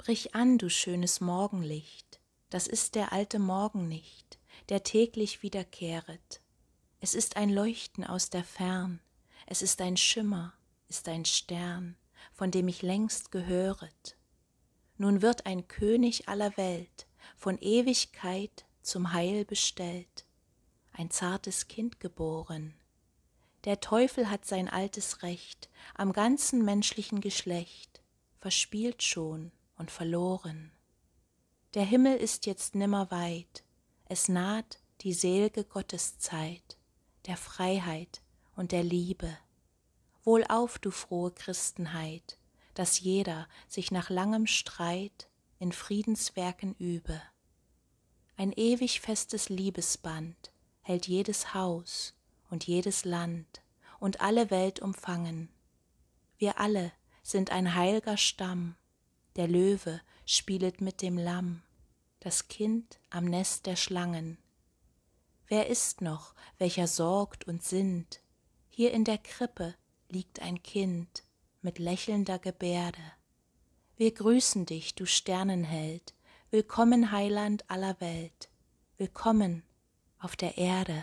Brich an, du schönes Morgenlicht, das ist der alte Morgen nicht, der täglich wiederkehret. Es ist ein Leuchten aus der Fern, es ist ein Schimmer, ist ein Stern, von dem ich längst gehöret. Nun wird ein König aller Welt von Ewigkeit zum Heil bestellt, ein zartes Kind geboren. Der Teufel hat sein altes Recht am ganzen menschlichen Geschlecht, verspielt schon, und verloren. Der Himmel ist jetzt nimmer weit, es naht die selge Gotteszeit, der Freiheit und der Liebe. Wohlauf, du frohe Christenheit, dass jeder sich nach langem Streit in Friedenswerken übe. Ein ewig festes Liebesband hält jedes Haus und jedes Land und alle Welt umfangen. Wir alle sind ein heilger Stamm, der Löwe spielet mit dem Lamm, das Kind am Nest der Schlangen. Wer ist noch, welcher sorgt und sinnt? Hier in der Krippe liegt ein Kind mit lächelnder Gebärde. Wir grüßen dich, du Sternenheld, willkommen Heiland aller Welt, willkommen auf der Erde.